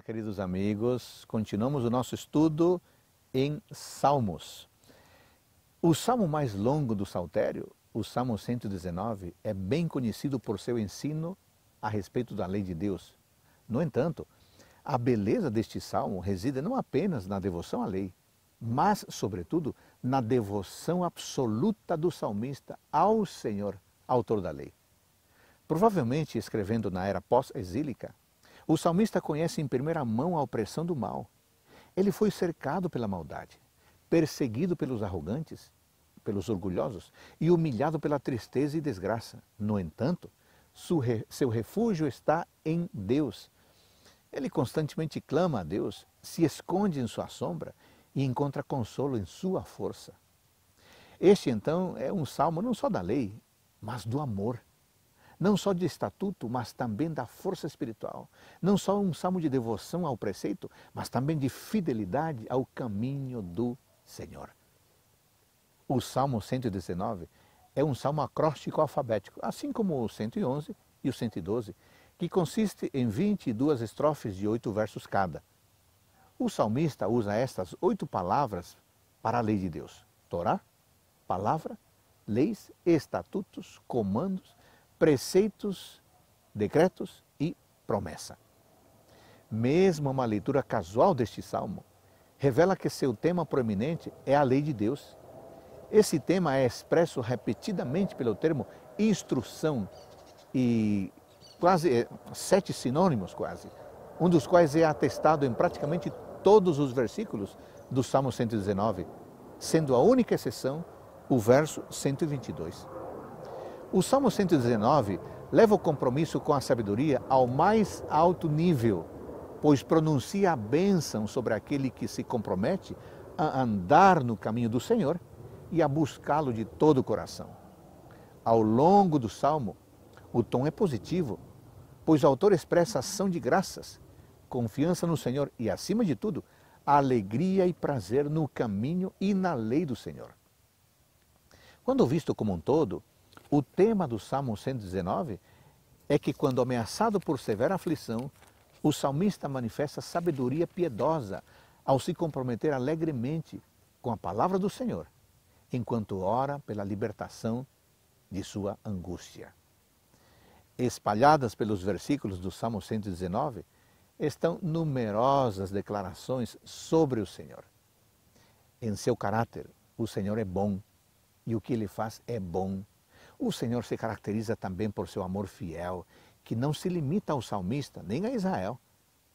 Olá, queridos amigos. Continuamos o nosso estudo em Salmos. O salmo mais longo do Saltério, o Salmo 119, é bem conhecido por seu ensino a respeito da lei de Deus. No entanto, a beleza deste salmo reside não apenas na devoção à lei, mas, sobretudo, na devoção absoluta do salmista ao Senhor, autor da lei. Provavelmente escrevendo na era pós-exílica, o salmista conhece em primeira mão a opressão do mal. Ele foi cercado pela maldade, perseguido pelos arrogantes, pelos orgulhosos e humilhado pela tristeza e desgraça. No entanto, seu refúgio está em Deus. Ele constantemente clama a Deus, se esconde em sua sombra e encontra consolo em sua força. Este, então, é um salmo não só da lei, mas do amor não só de estatuto, mas também da força espiritual. Não só um salmo de devoção ao preceito, mas também de fidelidade ao caminho do Senhor. O Salmo 119 é um salmo acróstico alfabético, assim como o 111 e o 112, que consiste em 22 estrofes de oito versos cada. O salmista usa estas oito palavras para a lei de Deus: Torá, palavra, leis, estatutos, comandos, preceitos, decretos e promessa. Mesmo uma leitura casual deste salmo revela que seu tema proeminente é a lei de Deus. Esse tema é expresso repetidamente pelo termo instrução e quase é, sete sinônimos quase, um dos quais é atestado em praticamente todos os versículos do Salmo 119, sendo a única exceção o verso 122. O Salmo 119 leva o compromisso com a sabedoria ao mais alto nível, pois pronuncia a bênção sobre aquele que se compromete a andar no caminho do Senhor e a buscá-lo de todo o coração. Ao longo do salmo, o tom é positivo, pois o autor expressa ação de graças, confiança no Senhor e, acima de tudo, alegria e prazer no caminho e na lei do Senhor. Quando visto como um todo, o tema do Salmo 119 é que quando ameaçado por severa aflição, o salmista manifesta sabedoria piedosa ao se comprometer alegremente com a palavra do Senhor, enquanto ora pela libertação de sua angústia. Espalhadas pelos versículos do Salmo 119 estão numerosas declarações sobre o Senhor. Em seu caráter, o Senhor é bom e o que ele faz é bom o Senhor se caracteriza também por seu amor fiel, que não se limita ao salmista, nem a Israel,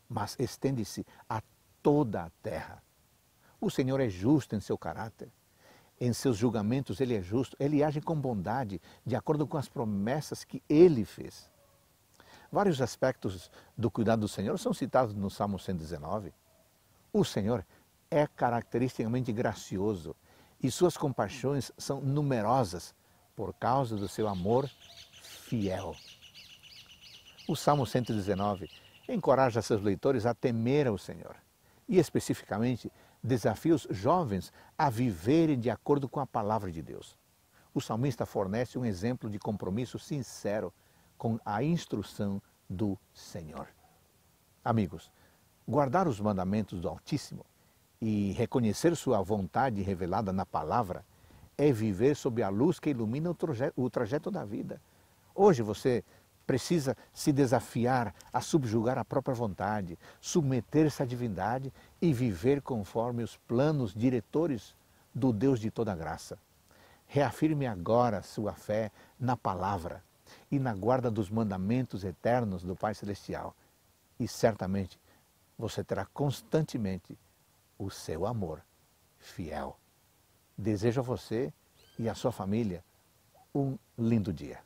mas estende-se a toda a terra. O Senhor é justo em seu caráter. Em seus julgamentos ele é justo, ele age com bondade, de acordo com as promessas que ele fez. Vários aspectos do cuidado do Senhor são citados no Salmo 119. O Senhor é caracteristicamente gracioso e suas compaixões são numerosas por causa do seu amor fiel. O Salmo 119 encoraja seus leitores a temer ao Senhor e, especificamente, desafia os jovens a viverem de acordo com a palavra de Deus. O salmista fornece um exemplo de compromisso sincero com a instrução do Senhor. Amigos, guardar os mandamentos do Altíssimo e reconhecer sua vontade revelada na palavra é viver sob a luz que ilumina o trajeto, o trajeto da vida. Hoje você precisa se desafiar a subjugar a própria vontade, submeter-se à divindade e viver conforme os planos diretores do Deus de toda graça. Reafirme agora sua fé na palavra e na guarda dos mandamentos eternos do Pai Celestial. E certamente você terá constantemente o seu amor fiel. Desejo a você e à sua família um lindo dia.